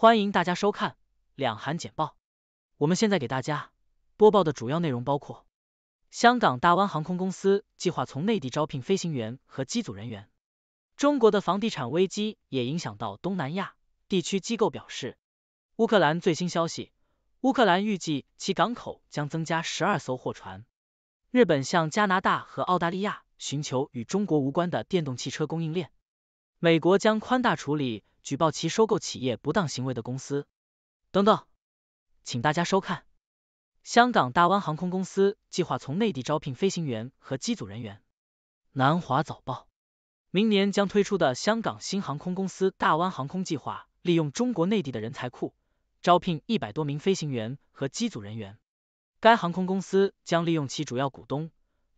欢迎大家收看两韩简报。我们现在给大家播报的主要内容包括：香港大湾航空公司计划从内地招聘飞行员和机组人员；中国的房地产危机也影响到东南亚地区机构表示；乌克兰最新消息，乌克兰预计其港口将增加十二艘货船；日本向加拿大和澳大利亚寻求与中国无关的电动汽车供应链。美国将宽大处理举报其收购企业不当行为的公司。等等，请大家收看。香港大湾航空公司计划从内地招聘飞行员和机组人员。南华早报，明年将推出的香港新航空公司大湾航空计划，利用中国内地的人才库，招聘一百多名飞行员和机组人员。该航空公司将利用其主要股东、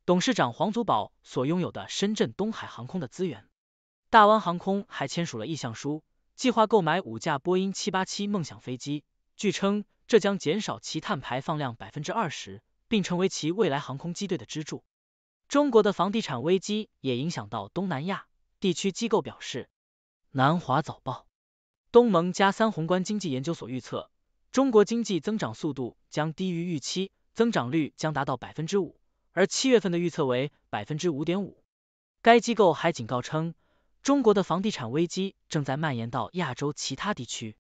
董事长黄祖宝所拥有的深圳东海航空的资源。大湾航空还签署了意向书，计划购买五架波音七八七梦想飞机。据称，这将减少其碳排放量百分之二十，并成为其未来航空机队的支柱。中国的房地产危机也影响到东南亚地区。机构表示，《南华早报》、东盟加三宏观经济研究所预测，中国经济增长速度将低于预期，增长率将达到百分之五，而七月份的预测为百分之五点五。该机构还警告称。中国的房地产危机正在蔓延到亚洲其他地区，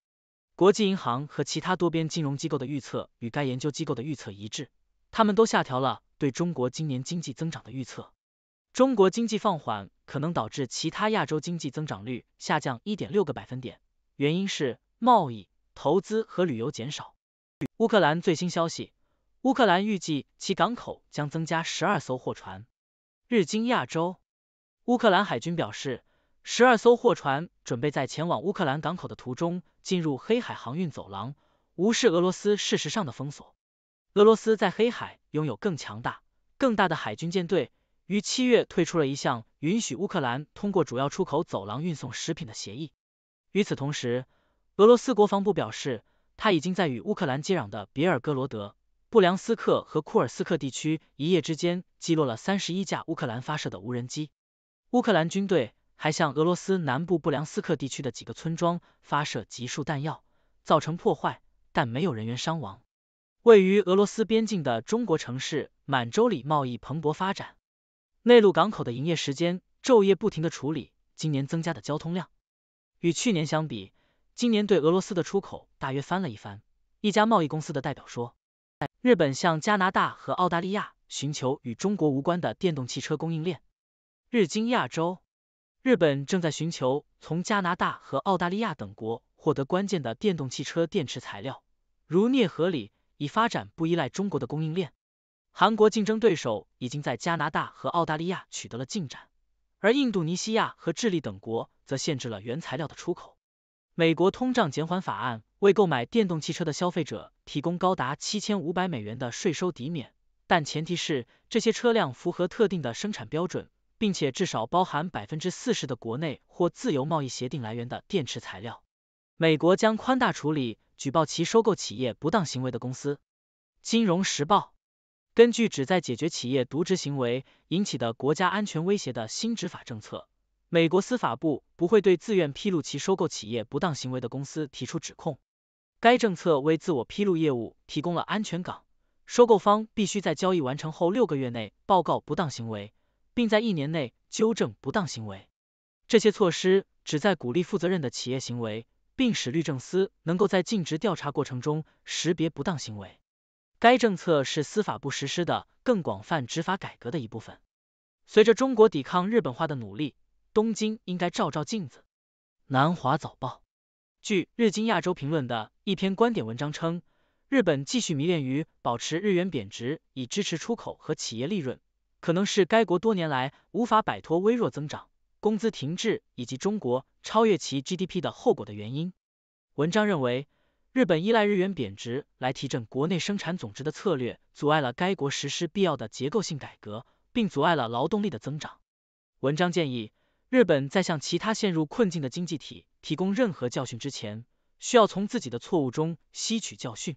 国际银行和其他多边金融机构的预测与该研究机构的预测一致，他们都下调了对中国今年经济增长的预测。中国经济放缓可能导致其他亚洲经济增长率下降一点六个百分点，原因是贸易、投资和旅游减少。乌克兰最新消息，乌克兰预计其港口将增加十二艘货船。日经亚洲，乌克兰海军表示。十二艘货船准备在前往乌克兰港口的途中进入黑海航运走廊，无视俄罗斯事实上的封锁。俄罗斯在黑海拥有更强大、更大的海军舰队。于七月退出了一项允许乌克兰通过主要出口走廊运送食品的协议。与此同时，俄罗斯国防部表示，他已经在与乌克兰接壤的别尔哥罗德、布良斯克和库尔斯克地区一夜之间击落了三十一架乌克兰发射的无人机。乌克兰军队。还向俄罗斯南部布良斯克地区的几个村庄发射集束弹药，造成破坏，但没有人员伤亡。位于俄罗斯边境的中国城市满洲里贸易蓬勃发展，内陆港口的营业时间昼夜不停的处理今年增加的交通量。与去年相比，今年对俄罗斯的出口大约翻了一番。一家贸易公司的代表说，日本向加拿大和澳大利亚寻求与中国无关的电动汽车供应链。日经亚洲。日本正在寻求从加拿大和澳大利亚等国获得关键的电动汽车电池材料，如镍和锂，以发展不依赖中国的供应链。韩国竞争对手已经在加拿大和澳大利亚取得了进展，而印度尼西亚和智利等国则限制了原材料的出口。美国通胀减缓法案为购买电动汽车的消费者提供高达七千五百美元的税收抵免，但前提是这些车辆符合特定的生产标准。并且至少包含百分之四十的国内或自由贸易协定来源的电池材料。美国将宽大处理举报其收购企业不当行为的公司。金融时报根据旨在解决企业渎职行为引起的国家安全威胁的新执法政策，美国司法部不会对自愿披露其收购企业不当行为的公司提出指控。该政策为自我披露业务提供了安全港。收购方必须在交易完成后六个月内报告不当行为。并在一年内纠正不当行为。这些措施旨在鼓励负责任的企业行为，并使律政司能够在尽职调查过程中识别不当行为。该政策是司法部实施的更广泛执法改革的一部分。随着中国抵抗日本化的努力，东京应该照照镜子。南华早报，据《日经亚洲评论》的一篇观点文章称，日本继续迷恋于保持日元贬值，以支持出口和企业利润。可能是该国多年来无法摆脱微弱增长、工资停滞以及中国超越其 GDP 的后果的原因。文章认为，日本依赖日元贬值来提振国内生产总值的策略，阻碍了该国实施必要的结构性改革，并阻碍了劳动力的增长。文章建议，日本在向其他陷入困境的经济体提供任何教训之前，需要从自己的错误中吸取教训。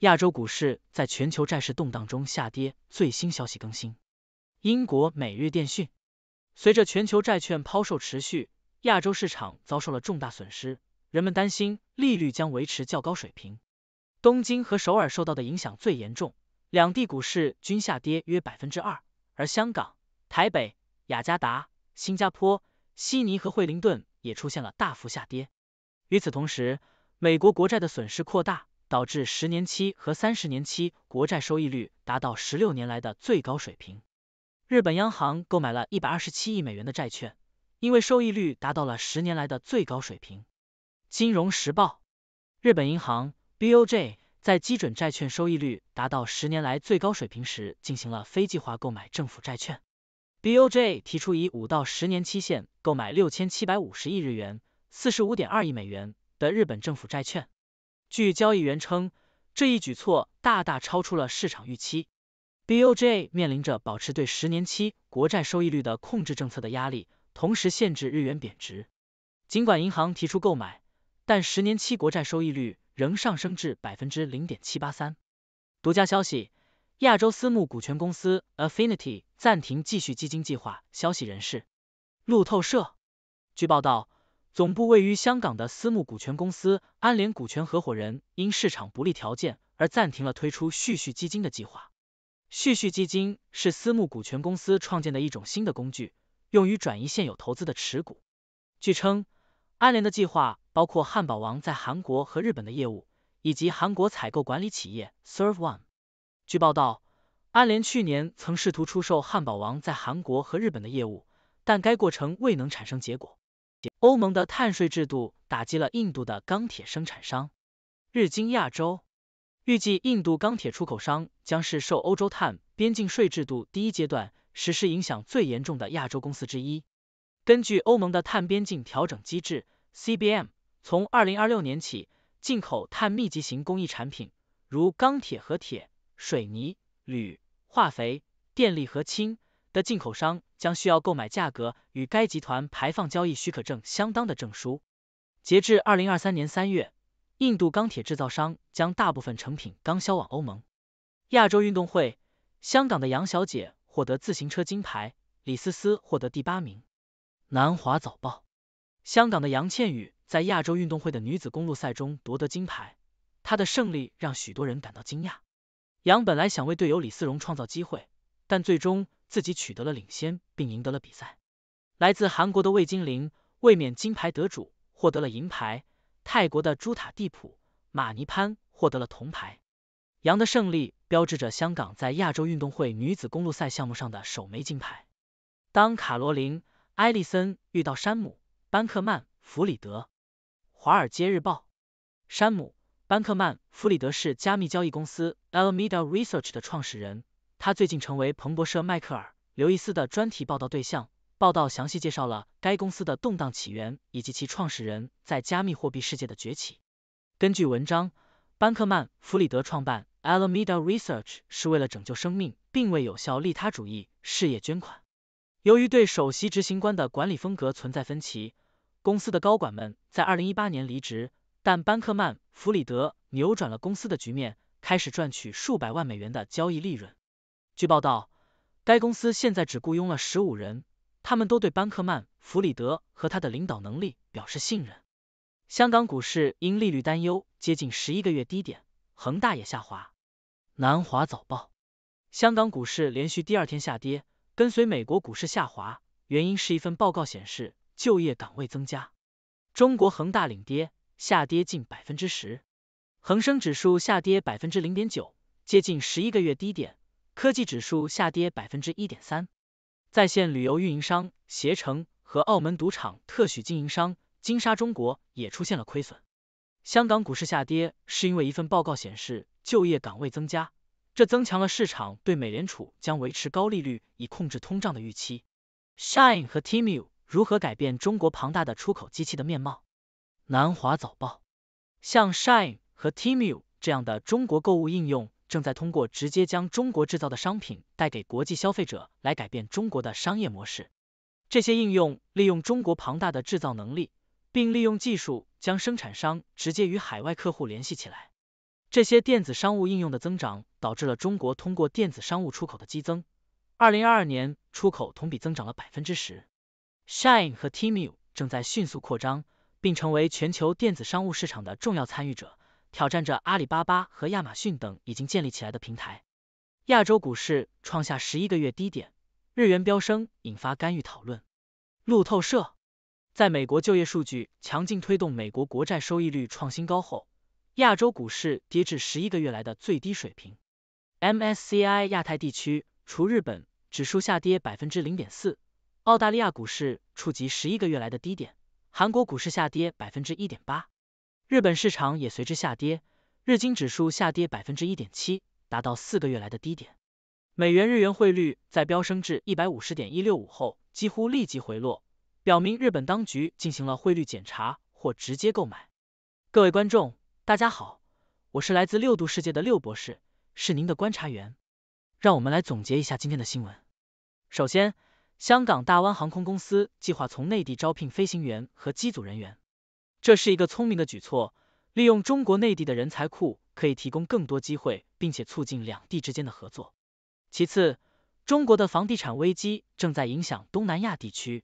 亚洲股市在全球债市动荡中下跌。最新消息更新。英国每日电讯，随着全球债券抛售持续，亚洲市场遭受了重大损失，人们担心利率将维持较高水平。东京和首尔受到的影响最严重，两地股市均下跌约百分之二，而香港、台北、雅加达、新加坡、悉尼和惠灵顿也出现了大幅下跌。与此同时，美国国债的损失扩大，导致十年期和三十年期国债收益率达到十六年来的最高水平。日本央行购买了一百二十七亿美元的债券，因为收益率达到了十年来的最高水平。金融时报，日本银行 （BOJ） 在基准债券收益率达到十年来最高水平时，进行了非计划购买政府债券。BOJ 提出以五到十年期限购买六千七百五十亿日元（四十五点二亿美元）的日本政府债券。据交易员称，这一举措大大超出了市场预期。BOJ 面临着保持对十年期国债收益率的控制政策的压力，同时限制日元贬值。尽管银行提出购买，但十年期国债收益率仍上升至百分之零点七八三。独家消息：亚洲私募股权公司 Affinity 暂停继续基金计划。消息人士，路透社。据报道，总部位于香港的私募股权公司安联股权合伙人因市场不利条件而暂停了推出续续基金的计划。旭旭基金是私募股权公司创建的一种新的工具，用于转移现有投资的持股。据称，安联的计划包括汉堡王在韩国和日本的业务，以及韩国采购管理企业 Serve One。据报道，安联去年曾试图出售汉堡王在韩国和日本的业务，但该过程未能产生结果。欧盟的碳税制度打击了印度的钢铁生产商。日经亚洲。预计印度钢铁出口商将是受欧洲碳边境税制度第一阶段实施影响最严重的亚洲公司之一。根据欧盟的碳边境调整机制 （CBM），从二零二六年起，进口碳密集型工艺产品，如钢铁和铁、水泥、铝、化肥、电力和氢的进口商将需要购买价格与该集团排放交易许可证相当的证书。截至二零二三年三月。印度钢铁制造商将大部分成品钢销往欧盟。亚洲运动会，香港的杨小姐获得自行车金牌，李思思获得第八名。南华早报，香港的杨倩宇在亚洲运动会的女子公路赛中夺得金牌，她的胜利让许多人感到惊讶。杨本来想为队友李思荣创造机会，但最终自己取得了领先，并赢得了比赛。来自韩国的魏金玲卫冕金牌得主，获得了银牌。泰国的朱塔蒂普马尼潘获得了铜牌。杨的胜利标志着香港在亚洲运动会女子公路赛项目上的首枚金牌。当卡罗琳·埃利森遇到山姆·班克曼弗里德，《华尔街日报》山姆·班克曼弗里德是加密交易公司 Alameda Research 的创始人，他最近成为彭博社迈克尔·刘易斯的专题报道对象。报道详细介绍了该公司的动荡起源以及其创始人在加密货币世界的崛起。根据文章，班克曼弗里德创办 Alameda Research 是为了拯救生命，并为有效利他主义事业捐款。由于对首席执行官的管理风格存在分歧，公司的高管们在二零一八年离职。但班克曼弗里德扭转了公司的局面，开始赚取数百万美元的交易利润。据报道，该公司现在只雇佣了十五人。他们都对班克曼弗里德和他的领导能力表示信任。香港股市因利率担忧接近十一个月低点，恒大也下滑。南华早报：香港股市连续第二天下跌，跟随美国股市下滑，原因是一份报告显示就业岗位增加。中国恒大领跌，下跌近百分之十，恒生指数下跌百分之零点九，接近十一个月低点，科技指数下跌百分之一点三。在线旅游运营商携程和澳门赌场特许经营商金沙中国也出现了亏损。香港股市下跌是因为一份报告显示就业岗位增加，这增强了市场对美联储将维持高利率以控制通胀的预期。Shine 和 t m u 如何改变中国庞大的出口机器的面貌？南华早报，像 Shine 和 t m u 这样的中国购物应用。正在通过直接将中国制造的商品带给国际消费者来改变中国的商业模式。这些应用利用中国庞大的制造能力，并利用技术将生产商直接与海外客户联系起来。这些电子商务应用的增长导致了中国通过电子商务出口的激增，二零二二年出口同比增长了百分之十。Shine 和 Tmu 正在迅速扩张，并成为全球电子商务市场的重要参与者。挑战着阿里巴巴和亚马逊等已经建立起来的平台。亚洲股市创下十一个月低点，日元飙升引发干预讨论。路透社，在美国就业数据强劲推动美国国债收益率创新高后，亚洲股市跌至十一个月来的最低水平。MSCI 亚太地区除日本指数下跌百分之零点四，澳大利亚股市触及十一个月来的低点，韩国股市下跌百分之一点八。日本市场也随之下跌，日经指数下跌百分之一点七，达到四个月来的低点。美元日元汇率在飙升至一百五十点一六五后，几乎立即回落，表明日本当局进行了汇率检查或直接购买。各位观众，大家好，我是来自六度世界的六博士，是您的观察员。让我们来总结一下今天的新闻。首先，香港大湾航空公司计划从内地招聘飞行员和机组人员。这是一个聪明的举措，利用中国内地的人才库可以提供更多机会，并且促进两地之间的合作。其次，中国的房地产危机正在影响东南亚地区，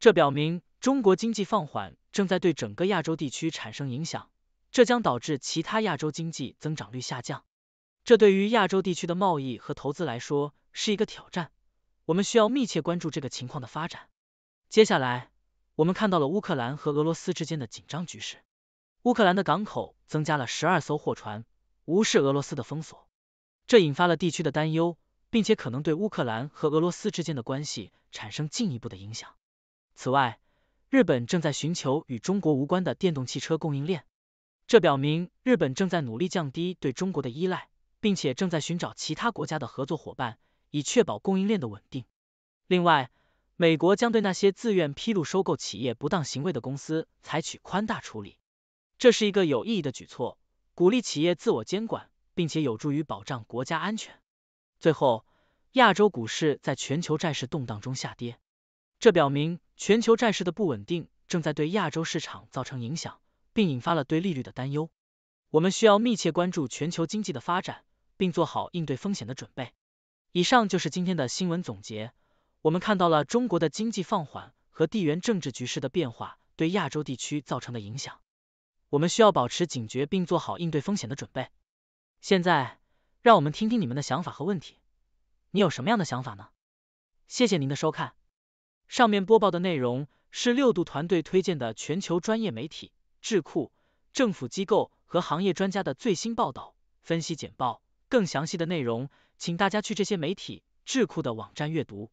这表明中国经济放缓正在对整个亚洲地区产生影响，这将导致其他亚洲经济增长率下降。这对于亚洲地区的贸易和投资来说是一个挑战，我们需要密切关注这个情况的发展。接下来。我们看到了乌克兰和俄罗斯之间的紧张局势。乌克兰的港口增加了十二艘货船，无视俄罗斯的封锁，这引发了地区的担忧，并且可能对乌克兰和俄罗斯之间的关系产生进一步的影响。此外，日本正在寻求与中国无关的电动汽车供应链，这表明日本正在努力降低对中国的依赖，并且正在寻找其他国家的合作伙伴，以确保供应链的稳定。另外，美国将对那些自愿披露收购企业不当行为的公司采取宽大处理，这是一个有意义的举措，鼓励企业自我监管，并且有助于保障国家安全。最后，亚洲股市在全球债市动荡中下跌，这表明全球债市的不稳定正在对亚洲市场造成影响，并引发了对利率的担忧。我们需要密切关注全球经济的发展，并做好应对风险的准备。以上就是今天的新闻总结。我们看到了中国的经济放缓和地缘政治局势的变化对亚洲地区造成的影响。我们需要保持警觉并做好应对风险的准备。现在，让我们听听你们的想法和问题。你有什么样的想法呢？谢谢您的收看。上面播报的内容是六度团队推荐的全球专业媒体、智库、政府机构和行业专家的最新报道、分析简报。更详细的内容，请大家去这些媒体、智库的网站阅读。